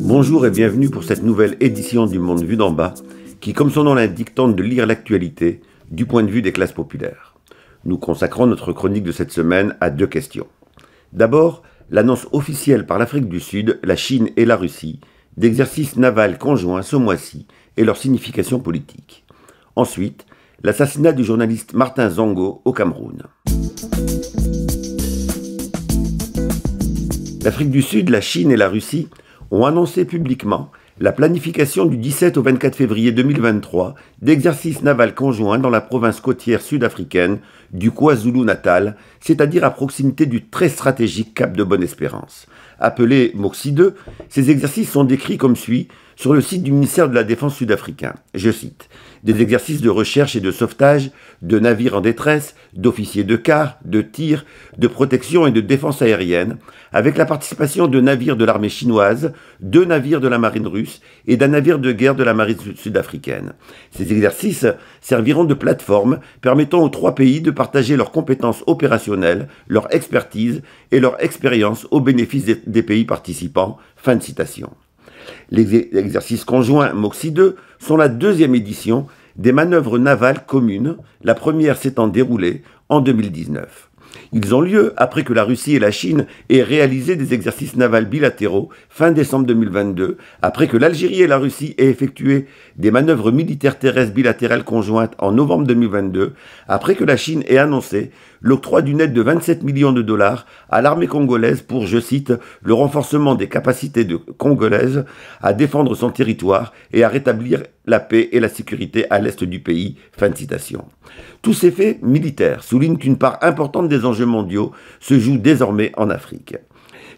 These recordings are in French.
Bonjour et bienvenue pour cette nouvelle édition du Monde vu d'en bas, qui, comme son nom l'indique, tente de lire l'actualité du point de vue des classes populaires. Nous consacrons notre chronique de cette semaine à deux questions. D'abord, l'annonce officielle par l'Afrique du Sud, la Chine et la Russie d'exercices navals conjoints ce mois-ci et leur signification politique. Ensuite, l'assassinat du journaliste Martin Zongo au Cameroun. L'Afrique du Sud, la Chine et la Russie ont annoncé publiquement la planification du 17 au 24 février 2023 d'exercices navals conjoints dans la province côtière sud-africaine du KwaZulu-Natal, c'est-à-dire à proximité du très stratégique Cap de Bonne-Espérance. Appelés MOXI 2, ces exercices sont décrits comme suit sur le site du ministère de la Défense sud-africain. Je cite des exercices de recherche et de sauvetage de navires en détresse, d'officiers de car, de tir, de protection et de défense aérienne, avec la participation de navires de l'armée chinoise, de navires de la marine russe et d'un navire de guerre de la marine sud-africaine. Ces exercices serviront de plateforme permettant aux trois pays de partager leurs compétences opérationnelles, leur expertise et leur expérience au bénéfice des pays participants. Fin de citation. Les exercices conjoints MOXI 2 sont la deuxième édition des manœuvres navales communes, la première s'étant déroulée en 2019. Ils ont lieu après que la Russie et la Chine aient réalisé des exercices navals bilatéraux fin décembre 2022, après que l'Algérie et la Russie aient effectué des manœuvres militaires terrestres bilatérales conjointes en novembre 2022, après que la Chine ait annoncé l'octroi d'une aide de 27 millions de dollars à l'armée congolaise pour, je cite, le renforcement des capacités de congolaises à défendre son territoire et à rétablir la paix et la sécurité à l'est du pays. Fin de citation. Tous ces faits militaires soulignent qu'une part importante des enjeux mondiaux se joue désormais en Afrique.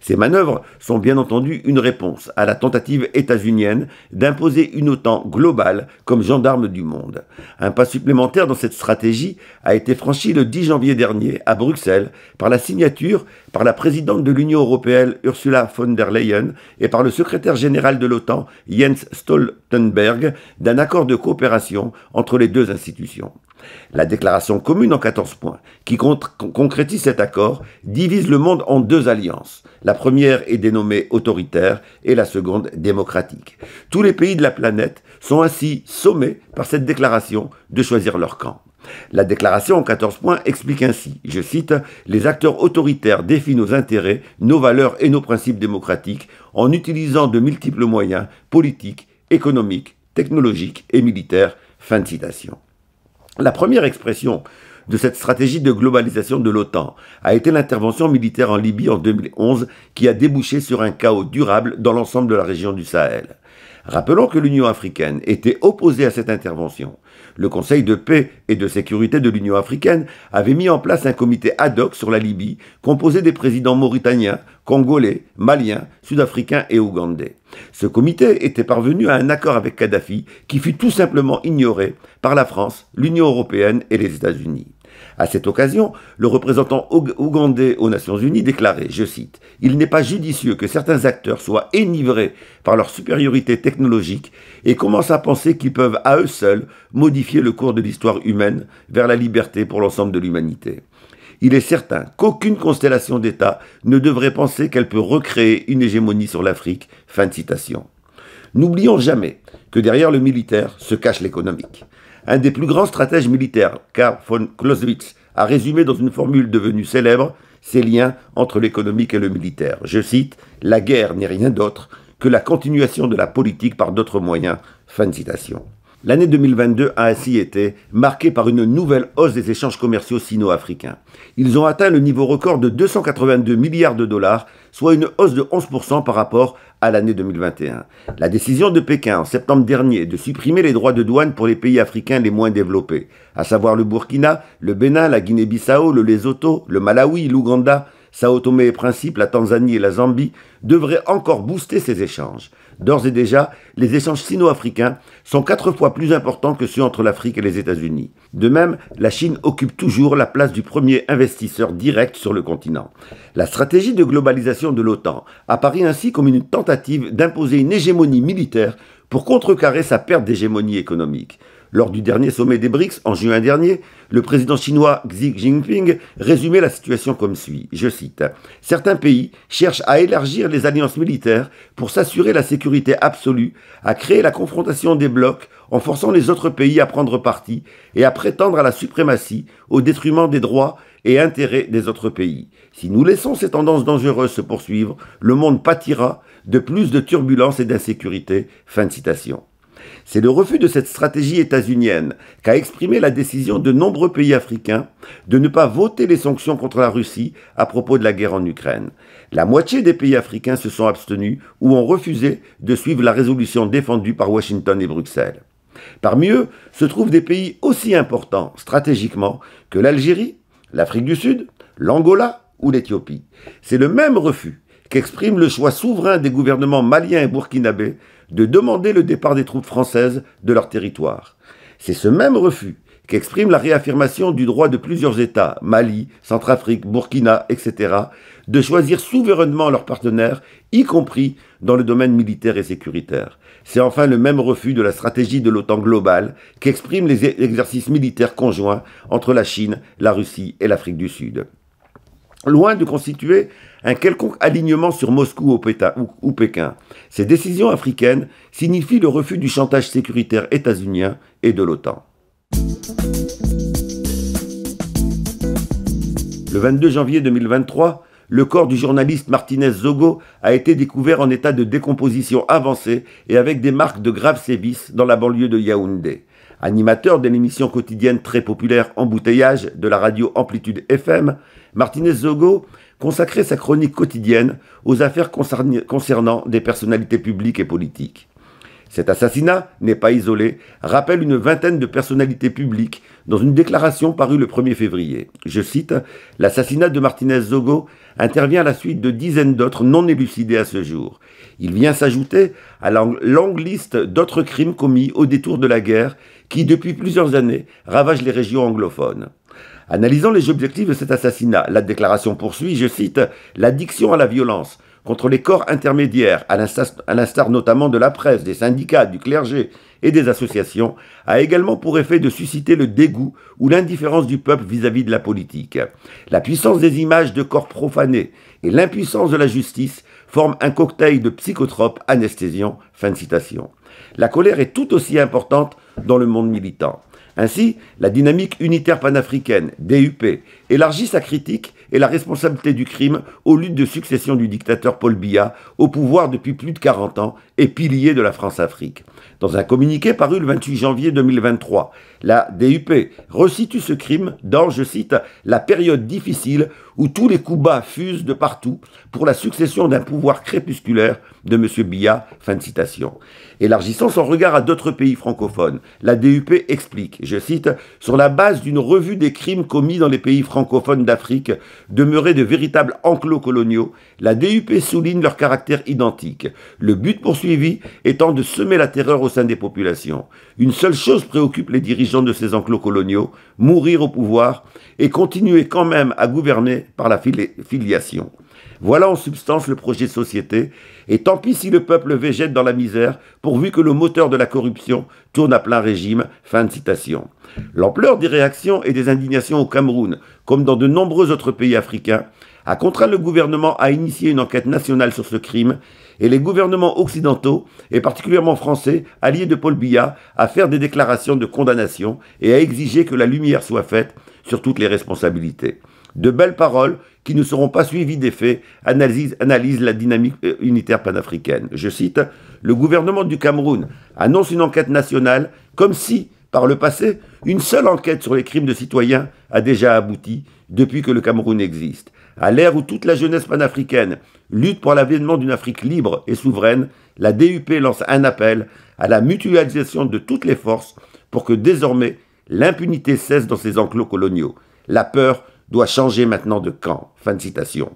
Ces manœuvres sont bien entendu une réponse à la tentative états-unienne d'imposer une OTAN globale comme gendarme du monde. Un pas supplémentaire dans cette stratégie a été franchi le 10 janvier dernier à Bruxelles par la signature par la présidente de l'Union européenne Ursula von der Leyen et par le secrétaire général de l'OTAN Jens Stoltenberg d'un accord de coopération entre les deux institutions. La déclaration commune en 14 points, qui concrétise cet accord, divise le monde en deux alliances la première est dénommée autoritaire et la seconde démocratique. Tous les pays de la planète sont ainsi sommés par cette déclaration de choisir leur camp. La déclaration en 14 points explique ainsi, je cite, Les acteurs autoritaires défient nos intérêts, nos valeurs et nos principes démocratiques en utilisant de multiples moyens politiques, économiques, technologiques et militaires. Fin de citation. La première expression de cette stratégie de globalisation de l'OTAN a été l'intervention militaire en Libye en 2011 qui a débouché sur un chaos durable dans l'ensemble de la région du Sahel. Rappelons que l'Union africaine était opposée à cette intervention. Le Conseil de paix et de sécurité de l'Union africaine avait mis en place un comité ad hoc sur la Libye, composé des présidents mauritaniens, congolais, maliens, sud-africains et ougandais. Ce comité était parvenu à un accord avec Kadhafi qui fut tout simplement ignoré par la France, l'Union européenne et les États-Unis. À cette occasion, le représentant ougandais aux Nations Unies déclarait, je cite, Il n'est pas judicieux que certains acteurs soient énivrés par leur supériorité technologique et commencent à penser qu'ils peuvent à eux seuls modifier le cours de l'histoire humaine vers la liberté pour l'ensemble de l'humanité. Il est certain qu'aucune constellation d'États ne devrait penser qu'elle peut recréer une hégémonie sur l'Afrique. Fin de citation. N'oublions jamais que derrière le militaire se cache l'économique un des plus grands stratèges militaires, Karl von Clausewitz, a résumé dans une formule devenue célèbre ses liens entre l'économique et le militaire. Je cite La guerre n'est rien d'autre que la continuation de la politique par d'autres moyens. Fin de citation. L'année 2022 a ainsi été marquée par une nouvelle hausse des échanges commerciaux sino-africains. Ils ont atteint le niveau record de 282 milliards de dollars, soit une hausse de 11% par rapport à l'année 2021. La décision de Pékin en septembre dernier de supprimer les droits de douane pour les pays africains les moins développés, à savoir le Burkina, le Bénin, la Guinée-Bissau, le Lesotho, le Malawi, l'Ouganda, Sao Tome et Principe, la Tanzanie et la Zambie devraient encore booster ces échanges. D'ores et déjà, les échanges sino-africains sont quatre fois plus importants que ceux entre l'Afrique et les États-Unis. De même, la Chine occupe toujours la place du premier investisseur direct sur le continent. La stratégie de globalisation de l'OTAN apparaît ainsi comme une tentative d'imposer une hégémonie militaire pour contrecarrer sa perte d'hégémonie économique. Lors du dernier sommet des BRICS, en juin dernier, le président chinois Xi Jinping résumait la situation comme suit, je cite, Certains pays cherchent à élargir les alliances militaires pour s'assurer la sécurité absolue, à créer la confrontation des blocs en forçant les autres pays à prendre parti et à prétendre à la suprématie au détriment des droits et intérêts des autres pays. Si nous laissons ces tendances dangereuses se poursuivre, le monde pâtira de plus de turbulences et d'insécurité. Fin de citation. C'est le refus de cette stratégie états-unienne qu'a exprimé la décision de nombreux pays africains de ne pas voter les sanctions contre la Russie à propos de la guerre en Ukraine. La moitié des pays africains se sont abstenus ou ont refusé de suivre la résolution défendue par Washington et Bruxelles. Parmi eux se trouvent des pays aussi importants stratégiquement que l'Algérie, l'Afrique du Sud, l'Angola ou l'Éthiopie. C'est le même refus qu'exprime le choix souverain des gouvernements maliens et burkinabés de demander le départ des troupes françaises de leur territoire. C'est ce même refus qu'exprime la réaffirmation du droit de plusieurs États, Mali, Centrafrique, Burkina, etc., de choisir souverainement leurs partenaires, y compris dans le domaine militaire et sécuritaire. C'est enfin le même refus de la stratégie de l'OTAN globale qu'exprime les exercices militaires conjoints entre la Chine, la Russie et l'Afrique du Sud loin de constituer un quelconque alignement sur Moscou ou, Pékin. Ces décisions africaines signifient le refus du chantage sécuritaire états-unien et de l'OTAN. Le 22 janvier 2023, le corps du journaliste Martinez Zogo a été découvert en état de décomposition avancée et avec des marques de graves sévices dans la banlieue de Yaoundé. Animateur de l'émission quotidienne très populaire Embouteillage de la radio Amplitude FM, Martinez Zogo consacrait sa chronique quotidienne aux affaires concernant des personnalités publiques et politiques. Cet assassinat n'est pas isolé, rappelle une vingtaine de personnalités publiques dans une déclaration parue le 1er février. Je cite, L'assassinat de Martinez Zogo intervient à la suite de dizaines d'autres non élucidés à ce jour. Il vient s'ajouter à la longue liste d'autres crimes commis au détour de la guerre qui, depuis plusieurs années, ravage les régions anglophones. Analysant les objectifs de cet assassinat, la déclaration poursuit, je cite, l'addiction à la violence contre les corps intermédiaires, à l'instar notamment de la presse, des syndicats, du clergé et des associations, a également pour effet de susciter le dégoût ou l'indifférence du peuple vis-à-vis de la politique. La puissance des images de corps profanés et l'impuissance de la justice forment un cocktail de psychotropes anesthésiants. Fin de citation. La colère est tout aussi importante dans le monde militant. Ainsi, la dynamique unitaire panafricaine, DUP, élargit sa critique et la responsabilité du crime aux luttes de succession du dictateur Paul Biya, au pouvoir depuis plus de 40 ans et pilier de la France-Afrique. Dans un communiqué paru le 28 janvier 2023, la DUP resitue ce crime dans, je cite, la période difficile où tous les coups bas fusent de partout pour la succession d'un pouvoir crépusculaire de M. Biya. Fin de citation. Élargissant son regard à d'autres pays francophones, la DUP explique, je cite, sur la base d'une revue des crimes commis dans les pays francophones d'Afrique, demeuraient de véritables enclos coloniaux, la DUP souligne leur caractère identique, le but poursuivi étant de semer la terreur au sein des populations. Une seule chose préoccupe les dirigeants de ces enclos coloniaux, mourir au pouvoir et continuer quand même à gouverner par la filiation. Voilà en substance le projet de société, et tant pis si le peuple végète dans la misère, pourvu que le moteur de la corruption tourne à plein régime. Fin de citation. L'ampleur des réactions et des indignations au Cameroun, comme dans de nombreux autres pays africains, a contraint le gouvernement à initier une enquête nationale sur ce crime, et les gouvernements occidentaux, et particulièrement français, alliés de Paul Biya, à faire des déclarations de condamnation et à exiger que la lumière soit faite sur toutes les responsabilités de belles paroles qui ne seront pas suivies d'effets, analyse, analyse la dynamique euh, unitaire panafricaine. Je cite, Le gouvernement du Cameroun annonce une enquête nationale comme si, par le passé, une seule enquête sur les crimes de citoyens a déjà abouti depuis que le Cameroun existe. À l'ère où toute la jeunesse panafricaine lutte pour l'avènement d'une Afrique libre et souveraine, la DUP lance un appel à la mutualisation de toutes les forces pour que désormais l'impunité cesse dans ces enclos coloniaux. La peur doit changer maintenant de camp. Fin de citation.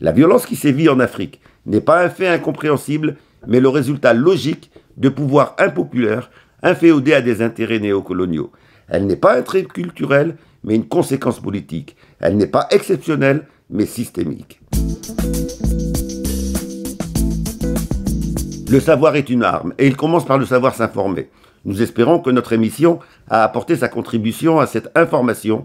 La violence qui sévit en Afrique n'est pas un fait incompréhensible, mais le résultat logique de pouvoirs impopulaires inféodés à des intérêts néocoloniaux. Elle n'est pas un trait culturel, mais une conséquence politique. Elle n'est pas exceptionnelle, mais systémique. Le savoir est une arme, et il commence par le savoir s'informer. Nous espérons que notre émission a apporté sa contribution à cette information